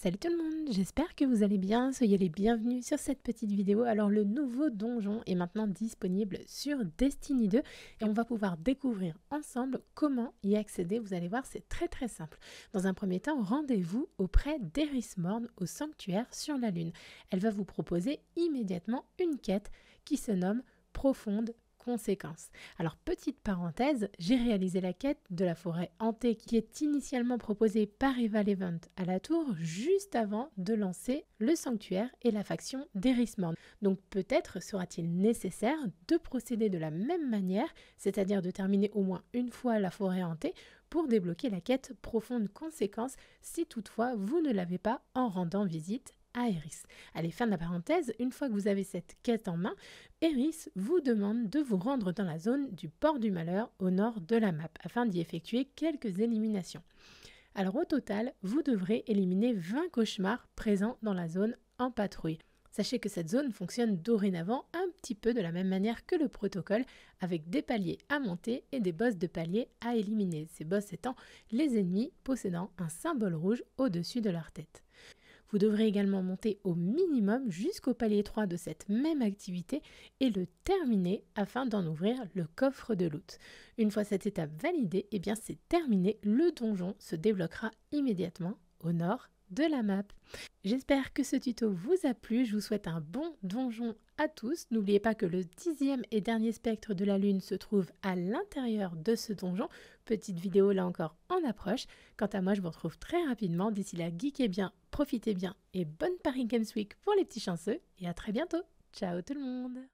Salut tout le monde, j'espère que vous allez bien, soyez les bienvenus sur cette petite vidéo. Alors le nouveau donjon est maintenant disponible sur Destiny 2 et on va pouvoir découvrir ensemble comment y accéder. Vous allez voir, c'est très très simple. Dans un premier temps, rendez-vous auprès d'Eris Morn au sanctuaire sur la lune. Elle va vous proposer immédiatement une quête qui se nomme Profonde alors petite parenthèse, j'ai réalisé la quête de la forêt hantée qui est initialement proposée par Eva Levent à la tour juste avant de lancer le sanctuaire et la faction d'Erismorn. Donc peut-être sera-t-il nécessaire de procéder de la même manière, c'est-à-dire de terminer au moins une fois la forêt hantée pour débloquer la quête profonde conséquence si toutefois vous ne l'avez pas en rendant visite à Eris. Allez, fin de la parenthèse, une fois que vous avez cette quête en main, Eris vous demande de vous rendre dans la zone du port du malheur au nord de la map afin d'y effectuer quelques éliminations. Alors au total, vous devrez éliminer 20 cauchemars présents dans la zone en patrouille. Sachez que cette zone fonctionne dorénavant un petit peu de la même manière que le protocole, avec des paliers à monter et des boss de paliers à éliminer, ces boss étant les ennemis possédant un symbole rouge au-dessus de leur tête. Vous devrez également monter au minimum jusqu'au palier 3 de cette même activité et le terminer afin d'en ouvrir le coffre de loot. Une fois cette étape validée, et eh bien c'est terminé, le donjon se débloquera immédiatement au nord de la map. J'espère que ce tuto vous a plu, je vous souhaite un bon donjon à tous. N'oubliez pas que le dixième et dernier spectre de la lune se trouve à l'intérieur de ce donjon. Petite vidéo là encore en approche. Quant à moi, je vous retrouve très rapidement. D'ici là, geekez bien, profitez bien et bonne Paris Games Week pour les petits chanceux et à très bientôt. Ciao tout le monde